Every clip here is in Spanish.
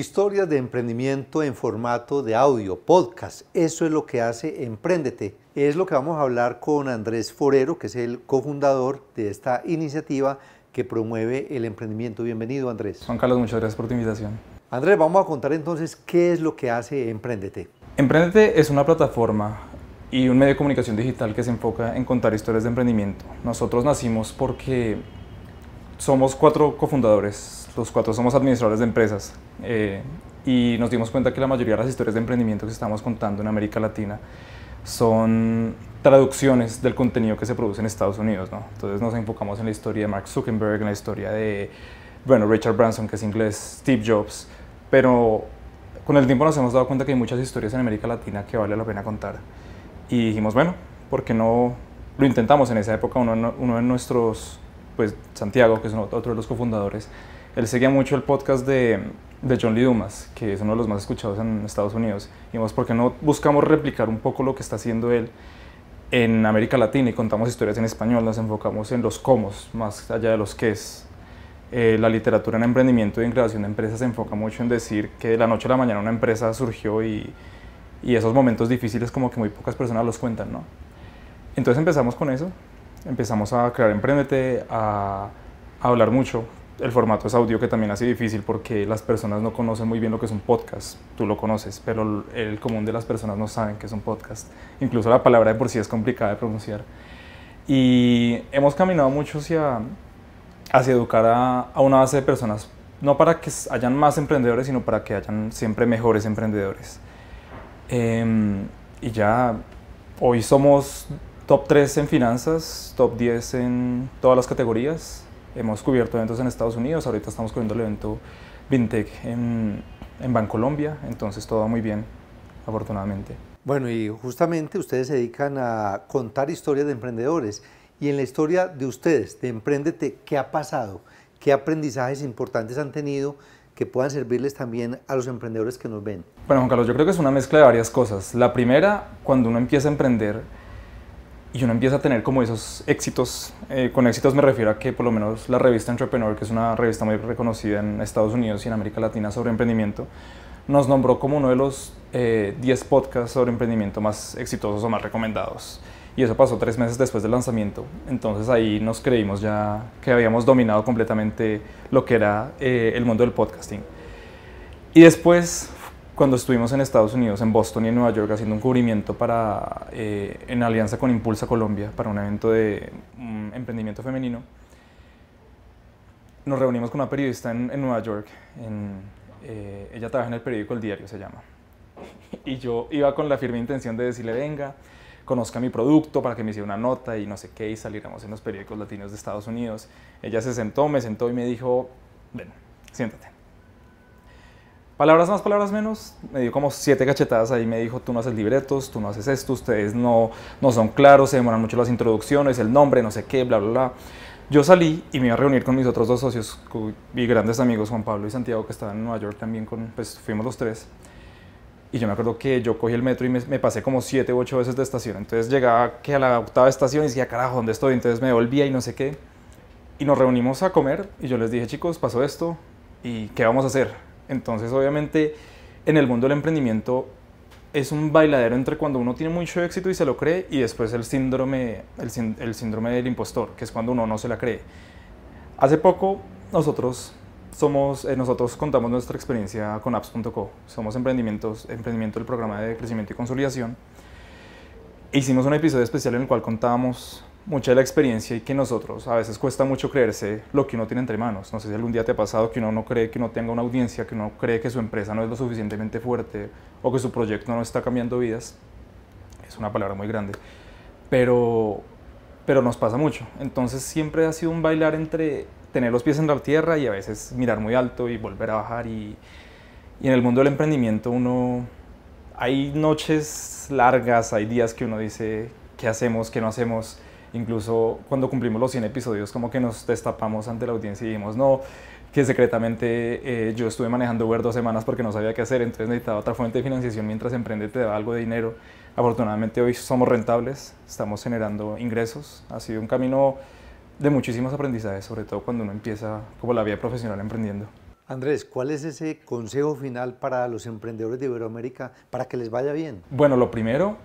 Historias de emprendimiento en formato de audio, podcast. Eso es lo que hace Emprendete. Es lo que vamos a hablar con Andrés Forero, que es el cofundador de esta iniciativa que promueve el emprendimiento. Bienvenido, Andrés. Juan Carlos, muchas gracias por tu invitación. Andrés, vamos a contar entonces qué es lo que hace Emprendete. Emprendete es una plataforma y un medio de comunicación digital que se enfoca en contar historias de emprendimiento. Nosotros nacimos porque somos cuatro cofundadores los cuatro somos administradores de empresas eh, y nos dimos cuenta que la mayoría de las historias de emprendimiento que estamos contando en América Latina son traducciones del contenido que se produce en Estados Unidos. ¿no? Entonces nos enfocamos en la historia de Mark Zuckerberg, en la historia de bueno, Richard Branson, que es inglés, Steve Jobs, pero con el tiempo nos hemos dado cuenta que hay muchas historias en América Latina que vale la pena contar. Y dijimos, bueno, ¿por qué no lo intentamos en esa época? Uno, uno de nuestros, pues Santiago, que es otro de los cofundadores, él seguía mucho el podcast de, John Lee Dumas, que es uno de los más escuchados en Estados Unidos. Y ¿por porque no buscamos replicar un poco lo que está haciendo él en América Latina y contamos historias en español, nos enfocamos en los cómo, más allá de los qué es. Eh, la literatura en emprendimiento y en creación de empresas se enfoca mucho en decir que de la noche a la mañana una empresa surgió y, esos momentos difíciles como que muy pocas personas los cuentan, ¿no? Entonces empezamos con eso, empezamos a crear Emprendete, a hablar mucho el formato es audio que también hace difícil porque las personas no conocen muy bien lo que es un podcast. Tú lo conoces, pero el común de las personas no saben qué es un podcast. Incluso la palabra de por sí es complicada de pronunciar. Y hemos caminado mucho hacia, hacia educar a, una base de personas, no para que hayan más emprendedores, sino para que hayan siempre mejores emprendedores. Em, y ya hoy somos top 3 en finanzas, top 10 en todas las categorías Hemos cubierto eventos en Estados Unidos, ahorita estamos cubriendo el evento Vintech en, en Bancolombia, entonces todo va muy bien, afortunadamente. Bueno, y justamente ustedes se dedican a contar historias de emprendedores. Y en la historia de ustedes, de Emprendete, ¿qué ha pasado? ¿Qué aprendizajes importantes han tenido que puedan servirles también a los emprendedores que nos ven? Bueno, Juan Carlos, yo creo que es una mezcla de varias cosas. La primera, cuando uno empieza a emprender, y uno empieza a tener como esos éxitos. Eh, con éxitos me refiero a que por lo menos la revista Entrepreneur, que es una revista muy reconocida en Estados Unidos y en América Latina sobre emprendimiento, nos nombró como uno de los 10 eh, podcasts sobre emprendimiento más exitosos o más recomendados. Y eso pasó tres meses después del lanzamiento. Entonces ahí nos creímos ya que habíamos dominado completamente lo que era eh, el mundo del podcasting. Y después cuando estuvimos en Estados Unidos, en Boston y en Nueva York, haciendo un cubrimiento para, eh, en alianza con Impulsa Colombia para un evento de mm, emprendimiento femenino, nos reunimos con una periodista en, Nueva York. En, eh, ella trabaja en el periódico El Diario, se llama. Y yo iba con la firme intención de decirle, venga, conozca mi producto para que me hiciera una nota y no sé qué, y saliéramos en los periódicos latinos de Estados Unidos. Ella se sentó, me sentó y me dijo, ven, siéntate. Palabras más, palabras menos, me dio como siete cachetadas ahí, me dijo, tú no haces libretos, tú no haces esto, ustedes no, no son claros, se demoran mucho las introducciones, el nombre, no sé qué, bla, bla, bla. Yo salí y me iba a reunir con mis otros dos socios y grandes amigos, Juan Pablo y Santiago, que estaban en Nueva York también, con, pues fuimos los tres. Y yo me acuerdo que yo cogí el metro y me, me pasé como siete u ocho veces de estación. Entonces llegaba que a la octava estación y decía, carajo, ¿dónde estoy? Entonces me volvía y no sé qué. Y nos reunimos a comer y yo les dije, chicos, pasó esto y ¿qué vamos a hacer? Entonces, obviamente, en el mundo del emprendimiento es un bailadero entre cuando uno tiene mucho éxito y se lo cree y después el síndrome, el, síndrome del impostor, que es cuando uno no se la cree. Hace poco nosotros somos, eh, nosotros contamos nuestra experiencia con apps.co. Somos emprendimientos, emprendimiento del programa de crecimiento y consolidación. Hicimos un episodio especial en el cual contábamos mucha de la experiencia y que nosotros a veces cuesta mucho creerse lo que uno tiene entre manos. No sé si algún día te ha pasado que uno no cree que no tenga una audiencia, que uno cree que su empresa no es lo suficientemente fuerte o que su proyecto no está cambiando vidas. Es una palabra muy grande. Pero, pero nos pasa mucho. Entonces siempre ha sido un bailar entre tener los pies en la tierra y a veces mirar muy alto y volver a bajar. Y, y en el mundo del emprendimiento uno... Hay noches largas, hay días que uno dice qué hacemos, qué no hacemos Incluso cuando cumplimos los 100 episodios, como que nos destapamos ante la audiencia y dijimos, no, que secretamente eh, yo estuve manejando Uber dos semanas porque no sabía qué hacer, entonces necesitaba otra fuente de financiación mientras Emprende te daba algo de dinero. Afortunadamente hoy somos rentables, estamos generando ingresos, ha sido un camino de muchísimos aprendizajes, sobre todo cuando uno empieza como la vía profesional emprendiendo. Andrés, ¿cuál es ese consejo final para los emprendedores de Iberoamérica para que les vaya bien? Bueno, lo primero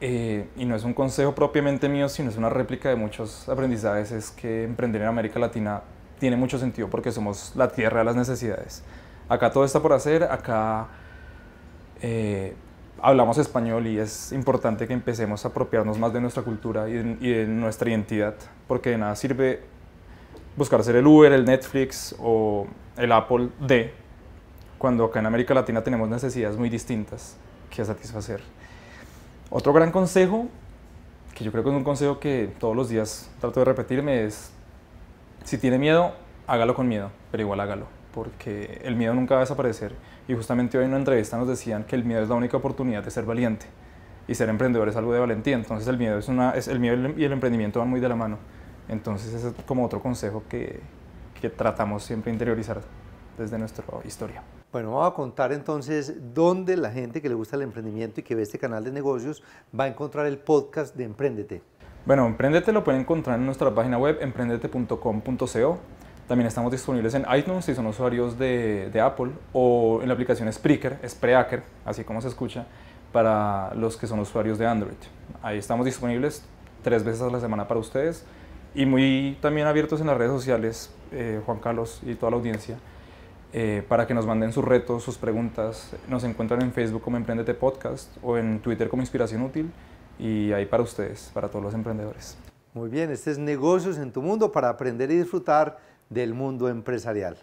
eh, y no es un consejo propiamente mío, sino es una réplica de muchos aprendizajes, es que emprender en América Latina tiene mucho sentido porque somos la tierra de las necesidades. Acá todo está por hacer, acá eh, hablamos español y es importante que empecemos a apropiarnos más de nuestra cultura y de, y de nuestra identidad, porque de nada sirve buscar ser el Uber, el Netflix o el Apple de cuando acá en América Latina tenemos necesidades muy distintas que satisfacer. Otro gran consejo, que yo creo que es un consejo que todos los días trato de repetirme, es si tiene miedo, hágalo con miedo, pero igual hágalo, porque el miedo nunca va a desaparecer. Y justamente hoy en una entrevista nos decían que el miedo es la única oportunidad de ser valiente y ser emprendedor es algo de valentía. Entonces el miedo, es una, el miedo y el emprendimiento van muy de la mano. Entonces ese es como otro consejo que, que tratamos siempre de interiorizar desde nuestra historia. Bueno, vamos a contar entonces dónde la gente que le gusta el emprendimiento y que ve este canal de negocios va a encontrar el podcast de Emprendete. Bueno, Emprendete lo pueden encontrar en nuestra página web emprendete.com.co. También estamos disponibles en iTunes si son usuarios de, Apple o en la aplicación Spreaker, Spreaker, así como se escucha, para los que son usuarios de Android. Ahí estamos disponibles tres veces a la semana para ustedes y muy también abiertos en las redes sociales, eh, Juan Carlos y toda la audiencia eh, para que nos manden sus retos, sus preguntas. Nos encuentran en Facebook como Emprendete Podcast o en Twitter como Inspiración Útil y ahí para ustedes, para todos los emprendedores. Muy bien, este es Negocios en tu Mundo para aprender y disfrutar del mundo empresarial.